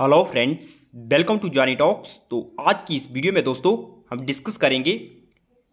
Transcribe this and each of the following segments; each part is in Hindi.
hello friends welcome to Johnny talks तो आज की इस वीडियो में दोस्तों हम डिस्कस करेंगे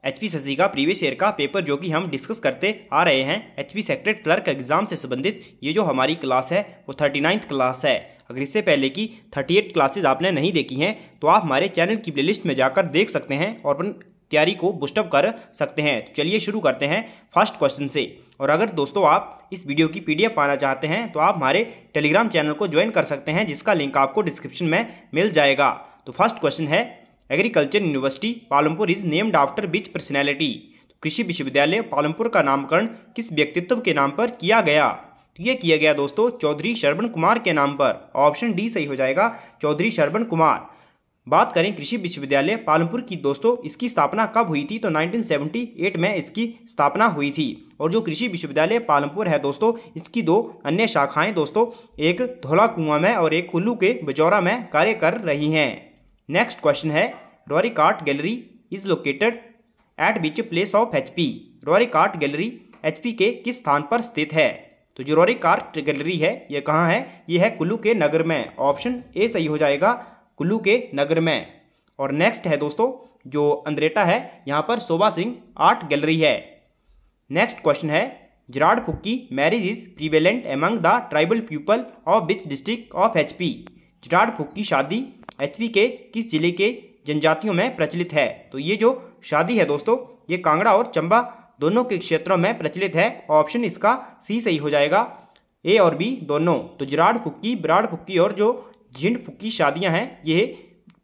एच पी सी का प्रीवियस ईयर का पेपर जो कि हम डिस्कस करते आ रहे हैं H P secret clerk exam से संबंधित ये जो हमारी क्लास है वो थर्टी नाइन्थ क्लास है अगर इससे पहले की थर्टी एट क्लासेज आपने नहीं देखी हैं तो आप हमारे चैनल की प्ले में जाकर देख सकते हैं और अपन तैयारी को बुस्टअप कर सकते हैं चलिए शुरू करते हैं फर्स्ट क्वेश्चन से और अगर दोस्तों आप इस वीडियो की पी पाना चाहते हैं तो आप हमारे टेलीग्राम चैनल को ज्वाइन कर सकते हैं जिसका लिंक आपको डिस्क्रिप्शन में मिल जाएगा तो फर्स्ट क्वेश्चन है agriculture university Palampur is named after which personality तो कृषि विश्वविद्यालय पालमपुर का नामकरण किस व्यक्तित्व के नाम पर किया गया तो ये किया गया दोस्तों चौधरी शरवण कुमार के नाम पर ऑप्शन डी सही हो जाएगा चौधरी शरवण कुमार बात करें कृषि विश्वविद्यालय पालमपुर की दोस्तों इसकी स्थापना कब हुई थी तो 1978 में इसकी स्थापना हुई थी और जो कृषि विश्वविद्यालय पालमपुर है दोस्तों इसकी दो अन्य शाखाएं दोस्तों एक धोला कुआं में और एक कुल्लू के बजौरा में कार्य कर रही हैं नेक्स्ट क्वेश्चन है Roerich art gallery is located at which place of H P Roerich art gallery H के किस स्थान पर स्थित है तो जो रॉरिक आर्ट गैलरी है ये कहाँ है ये है कुल्लू के नगर में ऑप्शन ए सही हो जाएगा कुल्लू के नगर में और नेक्स्ट है दोस्तों जो अंद्रेटा है यहाँ पर शोभा सिंह आर्ट गैलरी है नेक्स्ट क्वेश्चन है जराड़ फुक्की marriage is prevalent among the tribal people of which district of H P जिराड फुक्की शादी एच के किस जिले के जनजातियों में प्रचलित है तो ये जो शादी है दोस्तों ये कांगड़ा और चंबा दोनों के क्षेत्रों में प्रचलित है ऑप्शन इसका सी सही हो जाएगा ए और बी दोनों तो जराड़ फुक्की बराड फुक्की और जो झिंड की शादियाँ हैं ये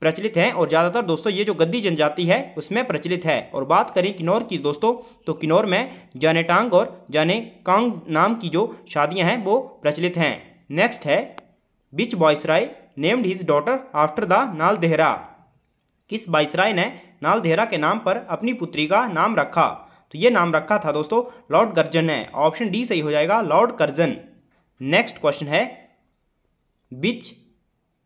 प्रचलित हैं और ज़्यादातर दोस्तों ये जो गद्दी जनजाति है उसमें प्रचलित है और बात करें किन्नौर की दोस्तों तो किन्नौर में जाने टांग और जाने कांग नाम की जो शादियां हैं वो प्रचलित हैं नेक्स्ट है which viceroy named his daughter after the Naldehra किस बाइसराय ने नाल देहरा के नाम पर अपनी पुत्री का नाम रखा तो ये नाम रखा था दोस्तों लॉर्ड गर्जन है ऑप्शन डी सही हो जाएगा लॉर्ड कर्जन नेक्स्ट क्वेश्चन है which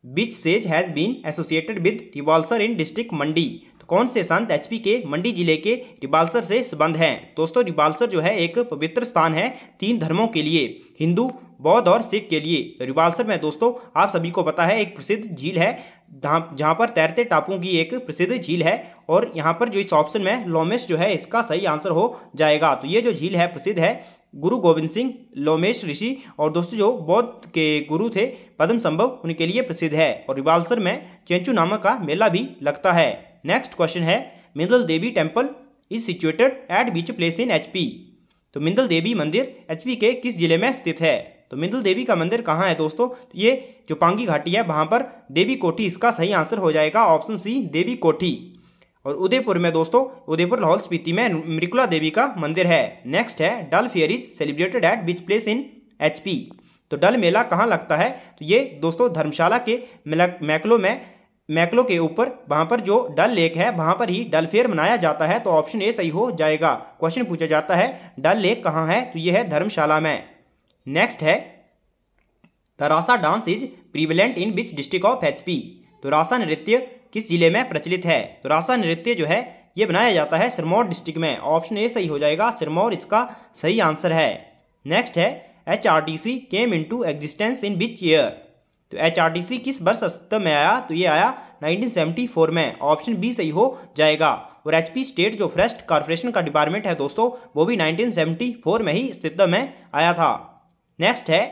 which sage has been associated with Rewalsar in district Mandi तो कौन से संत एचपी के मंडी जिले के रिबालसर से संबंध हैं दोस्तों रिबालसर जो है एक पवित्र स्थान है तीन धर्मों के लिए हिंदू बौद्ध और सिख के लिए रिबालसर में दोस्तों आप सभी को पता है एक प्रसिद्ध झील है जहाँ पर तैरते टापू की एक प्रसिद्ध झील है और यहाँ पर जो इस ऑप्शन में लोमेस जो है इसका सही आंसर हो जाएगा तो ये जो झील है प्रसिद्ध है गुरु गोविंद सिंह लोमेश ऋषि और दोस्तों जो बौद्ध के गुरु थे पद्म संभव उनके लिए प्रसिद्ध है और रिवालसर में चेंचू नामक का मेला भी लगता है नेक्स्ट क्वेश्चन है Mindal Devi temple is situated at which place in H तो मिंदल देवी मंदिर एच के किस जिले में स्थित है तो मिंदल देवी का मंदिर कहाँ है दोस्तों तो ये जो पांगी घाटी है वहाँ पर देवी कोठी इसका सही आंसर हो जाएगा ऑप्शन सी देवी कोठी और उदयपुर में दोस्तों उदयपुर लाहौल स्पीति में मृकुला देवी का मंदिर है नेक्स्ट है Dal fair is celebrated at which place in H तो डल मेला कहाँ लगता है तो ये दोस्तों धर्मशाला के मैकलो में मैकलो के ऊपर वहाँ पर जो डल लेक है वहाँ पर ही डल फेयर मनाया जाता है तो ऑप्शन ए सही हो जाएगा क्वेश्चन पूछा जाता है डल लेक कहाँ है तो ये है धर्मशाला में नेक्स्ट है तरासा dance is prevalent in which district of H तो रासा नृत्य किस जिले में प्रचलित है तो रासा नृत्य जो है ये बनाया जाता है सिरमौर डिस्ट्रिक्ट में ऑप्शन ए सही हो जाएगा सिरमौर इसका सही आंसर है नेक्स्ट है H R T C came into existence in which year तो एच आर टी सी किस वर्ष अस्तित्व में आया तो ये आया 1974 में ऑप्शन बी सही हो जाएगा और एच पी स्टेट जो फॉरेस्ट कॉर्पोरेशन का डिपार्टमेंट है दोस्तों वो भी 1974 में ही अस्तित्व में आया था नेक्स्ट है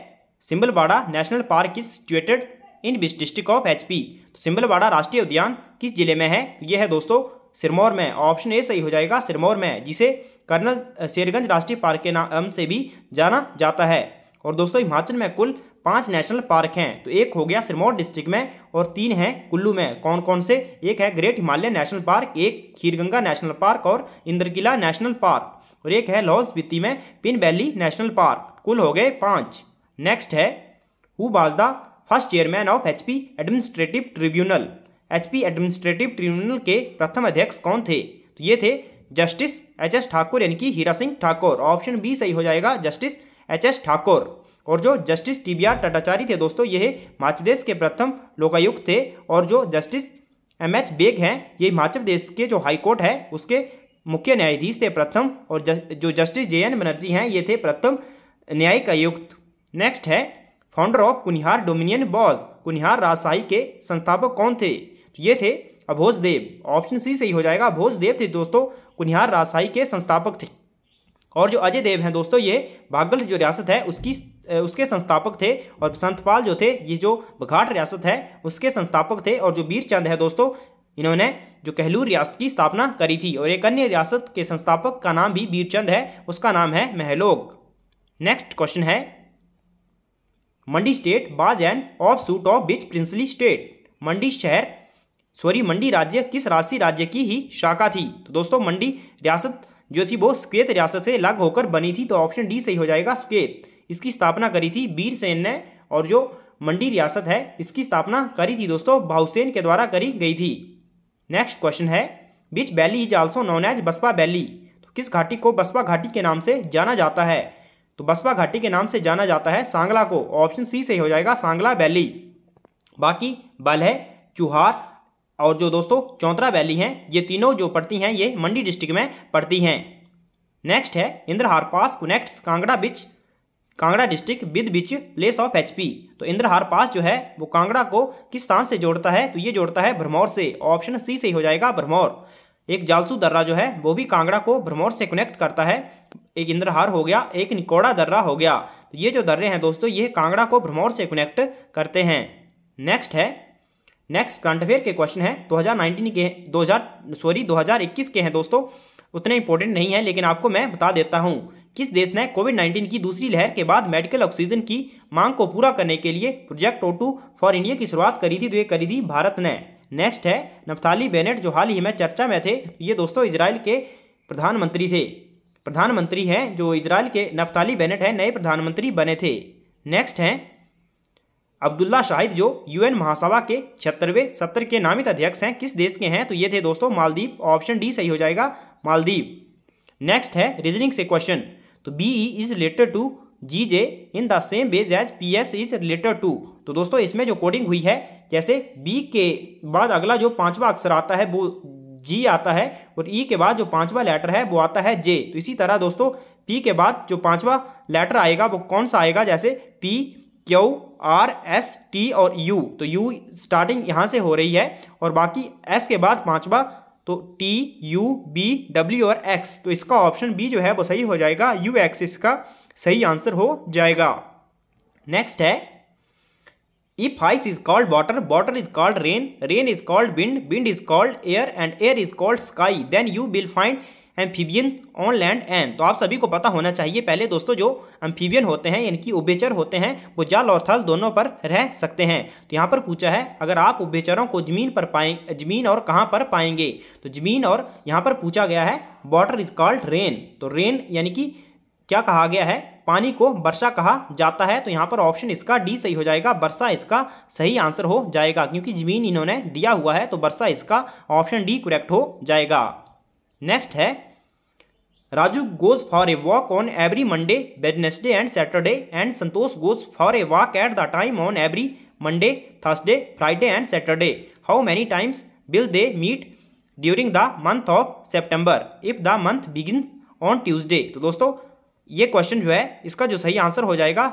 Simbalwara national park is situated in district of H P तो सिम्बलवाड़ा राष्ट्रीय उद्यान किस जिले में है तो यह है दोस्तों सिरमौर में ऑप्शन ए सही हो जाएगा सिरमौर में जिसे कर्नल शेरगंज राष्ट्रीय पार्क के नाम से भी जाना जाता है और दोस्तों हिमाचल में कुल पांच नेशनल पार्क हैं तो एक हो गया सिरमौर डिस्ट्रिक्ट में और तीन हैं कुल्लू में कौन कौन से एक है ग्रेट हिमालय नेशनल पार्क एक खीरगंगा नेशनल पार्क और इंद्रकिला नेशनल पार्क और एक है लाहौल स्पीति में पिन वैली नेशनल पार्क कुल हो गए पाँच नेक्स्ट है हुबाजदा first chairman of HP administrative tribunal HP administrative tribunal के प्रथम अध्यक्ष कौन थे तो ये थे जस्टिस एच एस ठाकुर यानी कि हीरा सिंह ठाकुर ऑप्शन बी सही हो जाएगा जस्टिस एच एस ठाकुर और जो justice T B R Tatachari थे दोस्तों ये हिमाचल प्रदेश के प्रथम लोकायुक्त थे और जो जस्टिस एम एच बेग हैं ये हिमाचल प्रदेश के जो हाईकोर्ट है उसके मुख्य न्यायाधीश थे प्रथम और जो जस्टिस जे एन बनर्जी हैं ये थे प्रथम न्यायिक आयुक्त नेक्स्ट है founder of Kunihar dominion was Kunihar राजशाही के संस्थापक कौन थे तो ये थे देव ऑप्शन सी सही हो जाएगा अभोज देव थे दोस्तों कुनिहार राजशाही के संस्थापक थे और जो अजय देव हैं दोस्तों ये भागल जो रियासत है उसकी उसके संस्थापक थे और संतपाल जो थे ये जो बघाट रियासत है उसके संस्थापक थे और जो चंद है दोस्तों इन्होंने जो कहलूर रियासत की स्थापना करी थी और एक अन्य रियासत के संस्थापक का नाम भी बीरचंद है उसका नाम है महलोग नेक्स्ट क्वेश्चन है Mandi state was an offshoot of which princely state Mandi शहर सॉरी मंडी राज्य किस राशि राज्य की ही शाखा थी तो दोस्तों मंडी रियासत जो थी वो श्वेत रियासत से अलग होकर बनी थी तो ऑप्शन डी सही हो जाएगा श्वेत इसकी स्थापना करी थी बीर सेन ने और जो मंडी रियासत है इसकी स्थापना करी थी दोस्तों भाउसेन के द्वारा करी गई थी नेक्स्ट क्वेश्चन है which valley is also known as Baspa valley तो किस घाटी को बसपा घाटी के नाम से जाना जाता है तो बसपा घाटी के नाम से जाना जाता है सांगला को ऑप्शन सी सही हो जाएगा सांगला वैली बाकी है चुहार और जो दोस्तों चौंतरा वैली हैं ये तीनों जो पड़ती हैं ये मंडी डिस्ट्रिक्ट में पड़ती हैं नेक्स्ट है Indrahar pass connects Kangra which Kangra district with which place of HP तो इंद्रहार पास जो है वो कांगड़ा को किस स्थान से जोड़ता है तो ये जोड़ता है भरमौर से ऑप्शन सी से हो जाएगा भरमौर एक जालसू दर्रा जो है वो भी कांगड़ा को भ्रमौर से कनेक्ट करता है एक इंद्रहार हो गया एक निकोड़ा दर्रा हो गया तो ये जो दर्रे हैं दोस्तों ये कांगड़ा को भ्रमौर से कनेक्ट करते हैं नेक्स्ट है नेक्स्ट करंट अफेयर के क्वेश्चन है 2019 के 2000 सॉरी 2021 के हैं दोस्तों उतने इंपॉर्टेंट नहीं है लेकिन आपको मैं बता देता हूँ किस देश ने कोविड 19 की दूसरी लहर के बाद मेडिकल ऑक्सीजन की मांग को पूरा करने के लिए प्रोजेक्ट ओटू फॉर इंडिया की शुरुआत करी थी तो ये करी थी भारत ने नेक्स्ट है नफ्ताली बेनेट जो हाल ही में चर्चा में थे ये दोस्तों इसराइल के प्रधानमंत्री थे प्रधानमंत्री हैं जो इसराइल के नफ्ताली बेनेट हैं नए प्रधानमंत्री बने थे नेक्स्ट हैं अब्दुल्ला शाहिद जो यूएन महासभा के छिहत्तरवें सत्र के नामित अध्यक्ष हैं किस देश के हैं तो ये थे दोस्तों मालदीप ऑप्शन डी सही हो जाएगा मालदीव नेक्स्ट है रीजनिंग से क्वेश्चन तो B E is related to G J in the same बेज as P S is related to तो दोस्तों इसमें जो कोडिंग हुई है जैसे बी के बाद अगला जो पांचवा अक्षर आता है वो जी आता है और ई e के बाद जो पांचवा लेटर है वो आता है जे तो इसी तरह दोस्तों पी के बाद जो पांचवा लेटर आएगा वो कौन सा आएगा जैसे P Q R S T और यू तो यू स्टार्टिंग यहाँ से हो रही है और बाकी एस के बाद पांचवा तो टी यू बी डब्ल्यू और एक्स तो इसका ऑप्शन बी जो है वो सही हो जाएगा यू एक्स इसका सही आंसर हो जाएगा नेक्स्ट है if ice is called water water is called rain rain is called wind wind is called air and air is called sky then you will find amphibian on land and तो आप सभी को पता होना चाहिए पहले दोस्तों जो एम्फीबियन होते हैं इनकी उभेचर उबेचर होते हैं वो जल और थल दोनों पर रह सकते हैं तो यहाँ पर पूछा है अगर आप उबेचरों को जमीन पर पाए जमीन और कहाँ पर पाएंगे तो जमीन और यहाँ पर पूछा गया है वाटर इज कॉल्ड रेन तो रेन यानी कि क्या कहा गया है पानी को वर्षा कहा जाता है तो यहाँ पर ऑप्शन इसका डी सही हो जाएगा वर्षा इसका सही आंसर हो जाएगा क्योंकि जमीन इन्होंने दिया हुआ है तो वर्षा इसका ऑप्शन डी करेक्ट हो जाएगा नेक्स्ट है Raju goes for a walk on every Monday Wednesday and Saturday and Santosh goes for a walk at the time on every Monday Thursday Friday and Saturday how many times will they meet during the month of September if the month begin on Tuesday तो दोस्तों ये क्वेश्चन जो है इसका जो सही आंसर हो जाएगा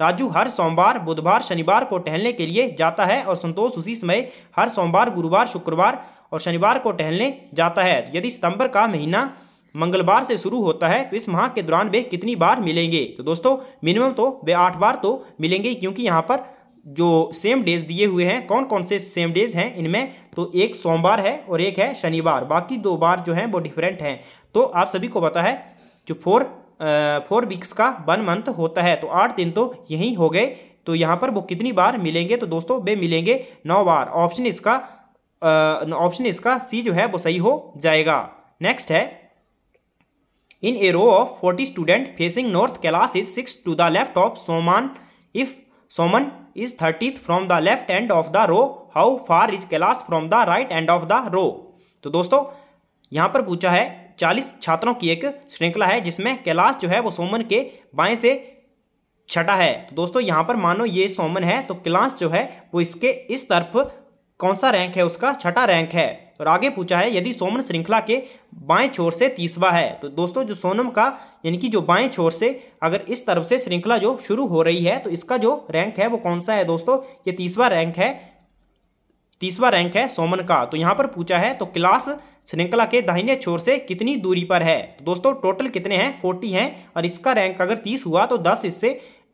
राजू हर सोमवार बुधवार शनिवार को टहलने के लिए जाता है और संतोष उसी समय हर सोमवार गुरुवार शुक्रवार और शनिवार को टहलने जाता है यदि सितंबर का महीना मंगलवार से शुरू होता है तो इस माह के दौरान वे कितनी बार मिलेंगे तो दोस्तों मिनिमम तो वे आठ बार तो मिलेंगे क्योंकि यहाँ पर जो सेम डेज दिए हुए हैं कौन कौन से सेम डेज हैं इनमें तो एक सोमवार है और एक है शनिवार बाकी दो बार जो हैं वो डिफरेंट हैं तो आप सभी को पता है जो फोर फोर वीक्स का वन मंथ होता है तो आठ दिन तो यही हो गए तो यहाँ पर वो कितनी बार मिलेंगे तो दोस्तों वे मिलेंगे नौ बार ऑप्शन इसका ऑप्शन इसका सी जो है वो सही हो जाएगा नेक्स्ट है in a row of forty student facing north Kailash is six to the left of Soman if Soman is thirtieth from the left end of the row how far is Kailash from the right end of the row तो दोस्तों यहाँ पर पूछा है चालीस छात्रों की एक श्रृंखला है जिसमें कैलाश जो है वो सोमन के बाएं से छठा है तो दोस्तों यहाँ पर मानो ये सोमन है तो कैलाश जो है वो इसके इस तरफ कौन सा रैंक है उसका छठा रैंक है और आगे पूछा है यदि सोमन श्रृंखला के बाएं छोर से तीसवा है तो दोस्तों जो सोनम का यानी कि जो बाएं छोर से अगर इस तरफ से श्रृंखला जो शुरू हो रही है तो इसका जो रैंक है वो कौन सा है दोस्तों ये तीसवा रैंक है तीसवा रैंक है सोमन का तो यहाँ पर पूछा है तो क्लास श्रृंखला के दाहिने छोर से कितनी दूरी पर है तो दोस्तों टोटल कितने हैं फोर्टी हैं और इसका रैंक अगर तीस हुआ तो दस इससे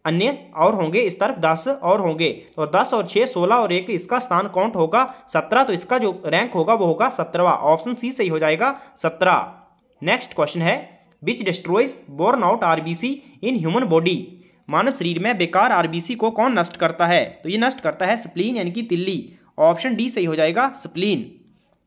अन्य और होंगे इस तरफ दस और होंगे और दस और छः सोलह और एक इसका स्थान काउंट होगा सत्रह तो इसका जो रैंक होगा वो होगा सत्रहवा ऑप्शन सी सही हो जाएगा सत्रह नेक्स्ट क्वेश्चन है which destroys worn out RBC in human body मानव शरीर में बेकार आरबीसी को कौन नष्ट करता है तो ये नष्ट करता है स्प्लीन यानी कि तिल्ली ऑप्शन डी सही हो जाएगा स्प्लीन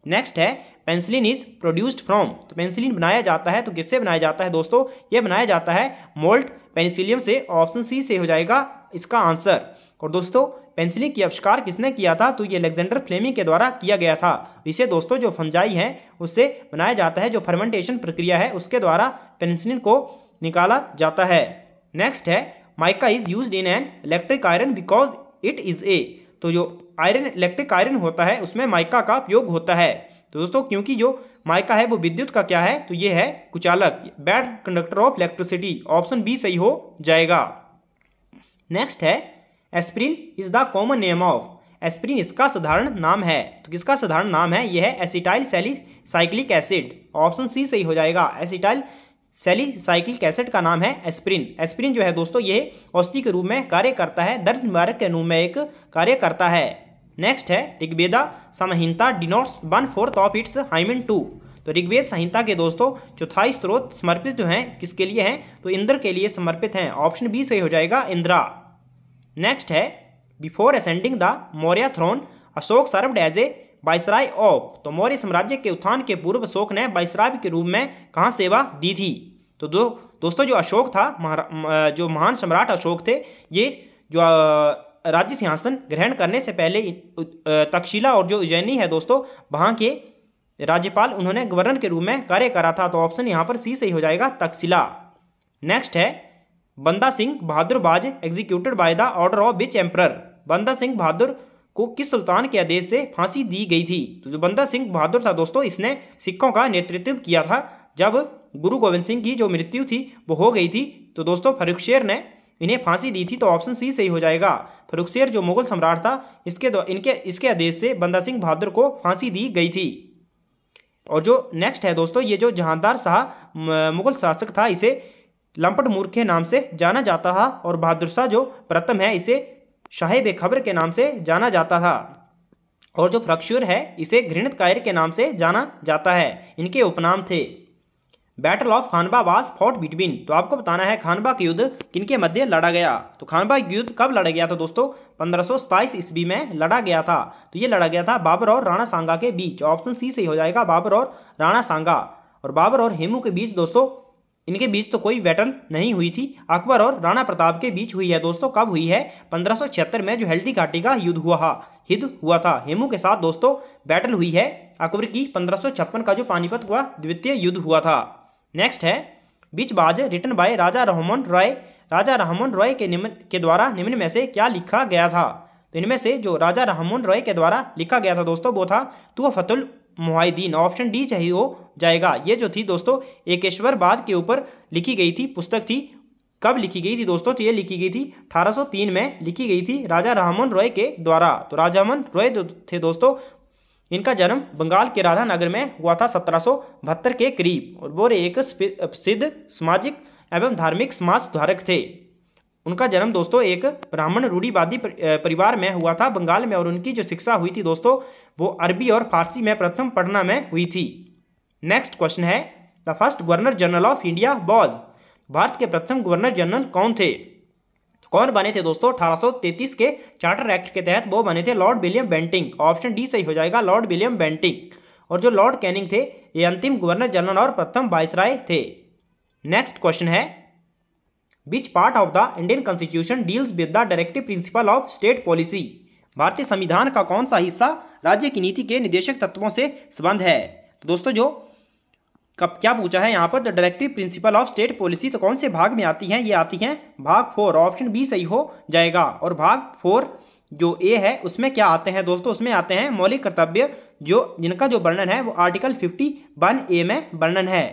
नेक्स्ट है पेंसिलिन इज प्रोड्यूस्ड फ्रॉम तो पेंसिलिन बनाया जाता है तो किससे बनाया जाता है दोस्तों ये बनाया जाता है मोल्ट पेंसिलियम से ऑप्शन सी से हो जाएगा इसका आंसर और दोस्तों पेंसिलिन की आविष्कार किसने किया था तो ये अलेक्जेंडर फ्लेमिंग के द्वारा किया गया था इसे दोस्तों जो फंजाई है उससे बनाया जाता है जो फर्मेंटेशन प्रक्रिया है उसके द्वारा पेंसिलिन को निकाला जाता है नेक्स्ट है mica is use in an electric iron because it is a तो जो आयरन इलेक्ट्रिक आयरन होता है उसमें माइका का उपयोग होता है तो दोस्तों क्योंकि जो माइका है वो विद्युत का क्या है तो ये है कुचालक bad conductor of electricity option B सही हो जाएगा नेक्स्ट है aspirin is the common name of aspirin इसका साधारण नाम है तो किसका साधारण नाम है यह है एसिटाइल सेली साइक्लिक एसिड ऑप्शन सी सही हो जाएगा एसिटाइल सेली साइक्लिक एसिड का नाम है एस्प्रिन एस्प्रिन जो है दोस्तों ये औषधि के रूप में कार्य करता है दर्द निवारक के रूप में एक कार्य करता है नेक्स्ट है Rigveda Samhita denotes one fourth of its hymn to तो ऋग्वेद संहिता के दोस्तों चौथाई स्रोत समर्पित जो हैं किसके लिए हैं तो इंद्र के लिए समर्पित हैं ऑप्शन बी सही हो जाएगा इंद्रा नेक्स्ट है before ascending the Maurya throne Ashoka served as a viceroy of तो मौर्य साम्राज्य के उत्थान के पूर्व अशोक ने बाइसराय के रूप में कहाँ सेवा दी थी तो दो दोस्तों जो अशोक था जो महान सम्राट अशोक थे ये जो राज्य सिंहासन ग्रहण करने से पहले तक्षशिला और जो उज्जैनी है दोस्तों वहाँ के राज्यपाल उन्होंने गवर्नर के रूप में कार्य करा था तो ऑप्शन यहाँ पर सी सही हो जाएगा तक्षशिला नेक्स्ट है बंदा Singh Bahadur was executed by the order of which emperor Banda Singh बहादुर को किस सुल्तान के आदेश से फांसी दी गई थी तो जो बंदा सिंह बहादुर था दोस्तों इसने सिखों का नेतृत्व किया था जब गुरु गोविंद सिंह की जो मृत्यु थी वो हो गई थी तो दोस्तों फरुख शेर ने इन्हें फांसी दी थी तो ऑप्शन सी सही हो जाएगा फरुखसेर जो मुगल सम्राट था इसके इनके इसके आदेश से बंदा सिंह बहादुर को फांसी दी गई थी और जो नेक्स्ट है दोस्तों ये जो जहांदार शाह मुगल शासक था इसे लंपट मूर्ख के नाम से जाना जाता था और बहादुर शाह जो प्रथम है इसे शाह बेखबर के नाम से जाना जाता था और जो फ्रक्शुर है इसे घृणित कायर के नाम से जाना जाता है इनके उपनाम थे बैटल ऑफ खानबा वास फोर्ट बिटवीन तो आपको बताना है खानबा का युद्ध किनके मध्य लड़ा गया तो खानबा युद्ध कब लड़ा गया था दोस्तों पंद्रह सौ ईस्वी में लड़ा गया था तो ये लड़ा गया था बाबर और राणा सांगा के बीच ऑप्शन सी सही हो जाएगा बाबर और राणा सांगा और बाबर और हेमू के बीच दोस्तों इनके बीच तो कोई बैटल नहीं हुई थी अकबर और राणा प्रताप के बीच हुई है दोस्तों कब हुई है पंद्रह में जो हेल्दी घाटी का युद्ध हुआ था हुआ था हेमू के साथ दोस्तों बैटल हुई है अकबर की पंद्रह का जो पानीपत हुआ द्वितीय युद्ध हुआ था नेक्स्ट है which was written by Raja Rammohan Roy Raja Rammohan Roy के निम्न के द्वारा निम्न में से क्या लिखा गया था तो इनमें से जो राजा रहमन रॉय के द्वारा लिखा गया था दोस्तों वो था तो फतुल मुहिदीन ऑप्शन डी चाहिए हो जाएगा ये जो थी दोस्तों एकेश्वर बाद के ऊपर लिखी गई थी पुस्तक थी कब लिखी गई थी दोस्तों तो ये लिखी गई थी 1803 में लिखी गई थी राजा रामन रॉय के द्वारा तो राजा रामन रॉय थे दोस्तों इनका जन्म बंगाल के राधा नगर में हुआ था सत्रह के करीब और वो एक सिद्ध सामाजिक एवं धार्मिक समाज सुधारक थे उनका जन्म दोस्तों एक ब्राह्मण रूढ़ीवादी परिवार में हुआ था बंगाल में और उनकी जो शिक्षा हुई थी दोस्तों वो अरबी और फारसी में प्रथम पढ़ना में हुई थी नेक्स्ट क्वेश्चन है the first governor general of India was भारत के प्रथम गवर्नर जनरल कौन थे कौन बने थे दोस्तों 1833 के चार्टर एक्ट के तहत वो बने थे Lord William Bentinck option D सही हो जाएगा लॉर्ड विलियम बेंटिंग और जो लॉर्ड कैनिंग थे ये अंतिम गवर्नर जनरल और प्रथम वायसराय थे नेक्स्ट क्वेश्चन है which part of the Indian constitution deals with the directive principle of state policy भारतीय संविधान का कौन सा हिस्सा राज्य की नीति के निदेशक तत्वों से संबंध है तो दोस्तों जो कब क्या पूछा है यहाँ पर the directive principle of state policy तो कौन से भाग में आती हैं ये आती हैं भाग फोर ऑप्शन बी सही हो जाएगा और भाग फोर जो ए है उसमें क्या आते हैं दोस्तों उसमें आते हैं मौलिक कर्तव्य जो जिनका जो वर्णन है वो आर्टिकल फिफ्टी वन ए में वर्णन है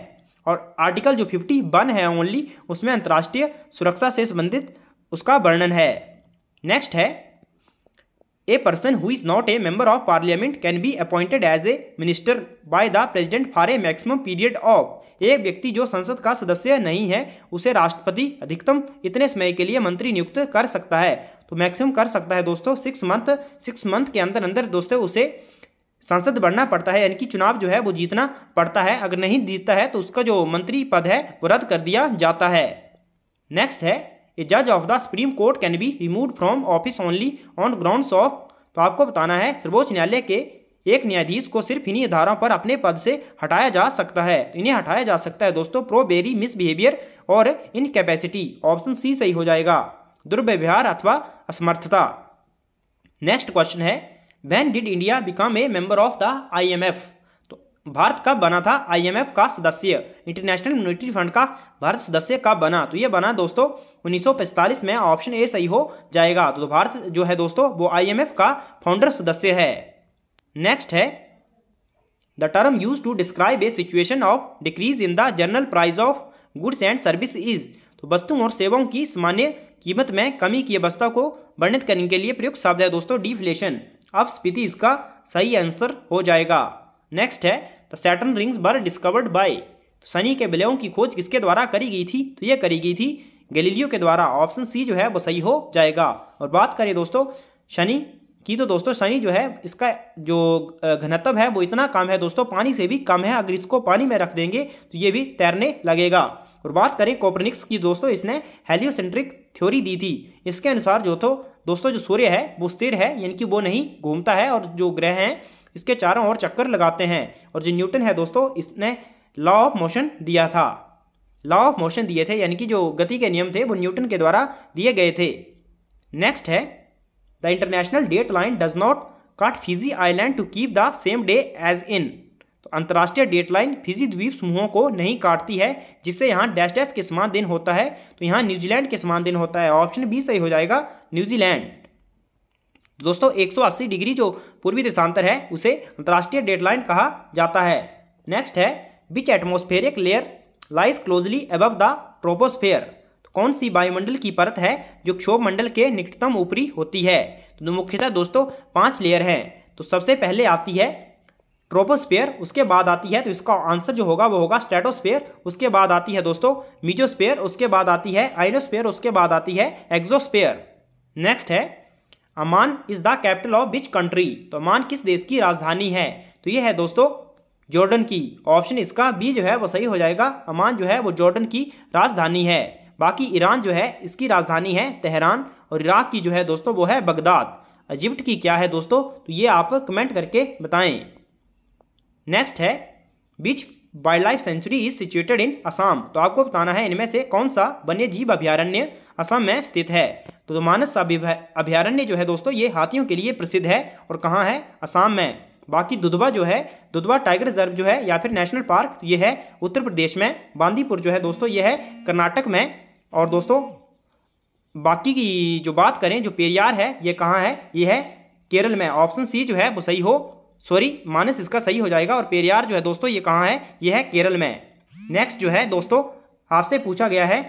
और आर्टिकल जो फिफ्टी वन है ओनली उसमें अंतर्राष्ट्रीय सुरक्षा से संबंधित उसका वर्णन है नेक्स्ट है a person who is not a member of parliament can be appointed as a minister by the president for a maximum period of एक व्यक्ति जो संसद का सदस्य नहीं है उसे राष्ट्रपति अधिकतम इतने समय के लिए मंत्री नियुक्त कर सकता है तो मैक्सिमम कर सकता है दोस्तों सिक्स मंथ सिक्स मंथ के अंदर अंदर दोस्तों उसे संसद बढ़ना पड़ता है यानी कि चुनाव जो है वो जीतना पड़ता है अगर नहीं जीतता है तो उसका जो मंत्री पद है वो रद्द कर दिया जाता है नेक्स्ट है ए जज of the supreme court can be remove from office only on ground of तो आपको बताना है सर्वोच्च न्यायालय के एक न्यायाधीश को सिर्फ इन्हीं आधारों पर अपने पद से हटाया जा सकता है इन्हें हटाया जा सकता है दोस्तों प्रोबेरी मिसबिहेवियर और इनकेपेसिटी ऑप्शन सी सही हो जाएगा दुर्व्यवहार अथवा असमर्थता नेक्स्ट क्वेश्चन है when did India become a member of the IMF भारत कब बना था आईएमएफ का सदस्य इंटरनेशनल मोनिट्री फंड का भारत सदस्य कब बना तो ये बना दोस्तों 1945 में ऑप्शन ए सही हो जाएगा तो भारत जो है दोस्तों वो आईएमएफ का फाउंडर सदस्य है नेक्स्ट है the term use to describe a situation of decrease in the general price of goods and service is तो वस्तुओं और सेवाओं की सामान्य कीमत में कमी की अवस्था को वर्णित करने के लिए प्रयुक्त शब्द है दोस्तों डिफ्लेशन अब स्पीति इसका सही आंसर हो जाएगा नेक्स्ट है the Saturn rings were discovered by तो शनि के विलयों की खोज किसके द्वारा करी गई थी तो ये करी गई थी गलीलियो के द्वारा ऑप्शन सी जो है वो सही हो जाएगा और बात करें दोस्तों शनि की तो दोस्तों शनि जो है इसका जो घनत्व है वो इतना कम है दोस्तों पानी से भी कम है अगर इसको पानी में रख देंगे तो ये भी तैरने लगेगा और बात करें कॉपरनिक्स की दोस्तों इसने हेलियोसेंट्रिक थ्योरी दी थी इसके अनुसार जो तो दोस्तों जो सूर्य है वो स्थिर है यानी कि वो नहीं घूमता है और जो ग्रह हैं इसके चारों ओर चक्कर लगाते हैं और जो न्यूटन है दोस्तों इसने लॉ ऑफ मोशन दिया था लॉ ऑफ मोशन दिए थे यानी कि जो गति के नियम थे वो न्यूटन के द्वारा दिए गए थे नेक्स्ट है the international date line does not cut Fiji island to keep the same day as in तो अंतर्राष्ट्रीय डेट लाइन फिजी द्वीप समूहों को नहीं काटती है जिससे यहाँ डैश डैश के समान दिन होता है तो यहाँ न्यूजीलैंड के समान दिन होता है ऑप्शन बी सही हो जाएगा न्यूजीलैंड दोस्तों 180 डिग्री जो पूर्वी देशांतर है उसे अंतर्राष्ट्रीय डेडलाइन कहा जाता है नेक्स्ट है which atmospheric layer lies closely above the troposphere कौन सी वायुमंडल की परत है जो क्षोभ मंडल के निकटतम ऊपरी होती है तो मुख्यतः दोस्तों पांच लेयर हैं तो सबसे पहले आती है ट्रोपोस्फेयर उसके बाद आती है तो इसका आंसर जो होगा वो होगा स्ट्रेटोस्फेयर उसके बाद आती है दोस्तों मीजोस्फेयर उसके बाद आती है आइनोस्फेयर उसके बाद आती है एक्जोस्फेयर नेक्स्ट है Amman is the capital of which country तो अमान किस देश की राजधानी है तो ये है दोस्तों जॉर्डन की ऑप्शन इसका बी जो है वो सही हो जाएगा अमान जो है वो जॉर्डन की राजधानी है बाकी ईरान जो है इसकी राजधानी है तेहरान और इराक की जो है दोस्तों वो है बगदाद इजिप्ट की क्या है दोस्तों तो ये आप कमेंट करके बताएं नेक्स्ट है which wildlife sanctuary is situated in Assam तो आपको बताना है इनमें से कौन सा वन्य जीव अभ्यारण्य असम में स्थित है तो, मानस अभ्यारण्य जो है दोस्तों ये हाथियों के लिए प्रसिद्ध है और कहाँ है असम में बाकी दुधवा जो है दुधवा टाइगर रिजर्व जो है या फिर नेशनल पार्क तो ये है उत्तर प्रदेश में बांदीपुर जो है दोस्तों ये है कर्नाटक में और दोस्तों बाकी की जो बात करें जो पेरियार है ये कहाँ है ये है केरल में ऑप्शन सी जो है वो सही हो सॉरी मानस इसका सही हो जाएगा और पेरियार जो है दोस्तों ये कहाँ है ये है केरल में नेक्स्ट जो है दोस्तों आपसे पूछा गया है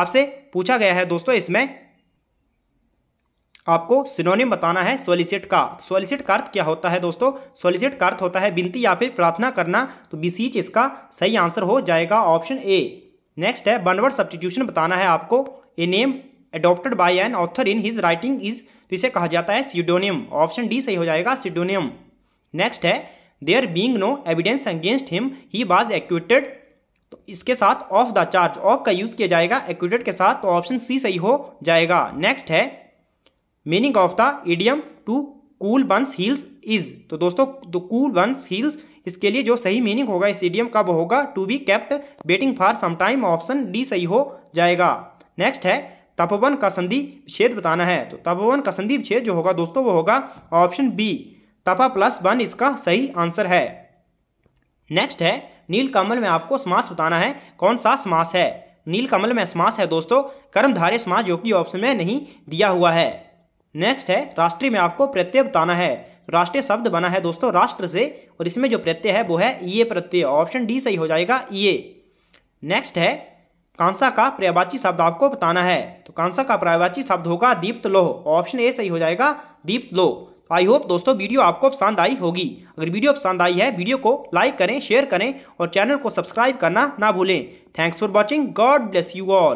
आपसे पूछा गया है दोस्तों इसमें आपको सिनोनिम बताना है सोलिसिट का सोलिसिट तो का अर्थ क्या होता है दोस्तों सोलिसिट का अर्थ होता है बिनती या फिर प्रार्थना करना तो बीसीच इसका सही आंसर हो जाएगा ऑप्शन ए नेक्स्ट है बनवर्ड सब्सटीट्यूशन बताना है आपको a name adopted by an author in his writing is तो इसे कहा जाता है सीडोनियम ऑप्शन डी सही हो जाएगा सीडोनियम नेक्स्ट है there being no evidence against him he was acquitted तो इसके साथ ऑफ द चार्ज ऑफ का यूज किया जाएगा एक्विटेड के साथ तो ऑप्शन सी सही हो जाएगा नेक्स्ट है meaning of the idiom to cool one's heels is तो दोस्तों तो कूल बंस हील्स इसके लिए जो सही मीनिंग होगा इस इडियम का वो होगा to be kept waiting for some time option D सही हो जाएगा नेक्स्ट है तपोवन का संधि छेद बताना है तो तपोवन का संधि छेद जो होगा दोस्तों वो होगा ऑप्शन बी तपा प्लस वन इसका सही आंसर है नेक्स्ट है नील कमल में आपको समास बताना है कौन सा समास है नील कमल में समास है दोस्तों कर्मधारे समास जो कि ऑप्शन में नहीं दिया हुआ है नेक्स्ट है राष्ट्रीय में आपको प्रत्यय बताना है राष्ट्रीय शब्द बना है दोस्तों राष्ट्र से और इसमें जो प्रत्यय है वो है ये प्रत्यय ऑप्शन डी सही हो जाएगा ये नेक्स्ट है कांसा का पर्यावाची शब्द आपको बताना है तो कांसा का पर्यावाची शब्द होगा दीप्त लोह ऑप्शन ए सही हो जाएगा दीप्त लोह आई तो होप दोस्तों वीडियो आपको पसंद आई होगी अगर वीडियो पसंद आई है वीडियो को लाइक करें शेयर करें और चैनल को सब्सक्राइब करना ना भूलें thanks for watching God bless you all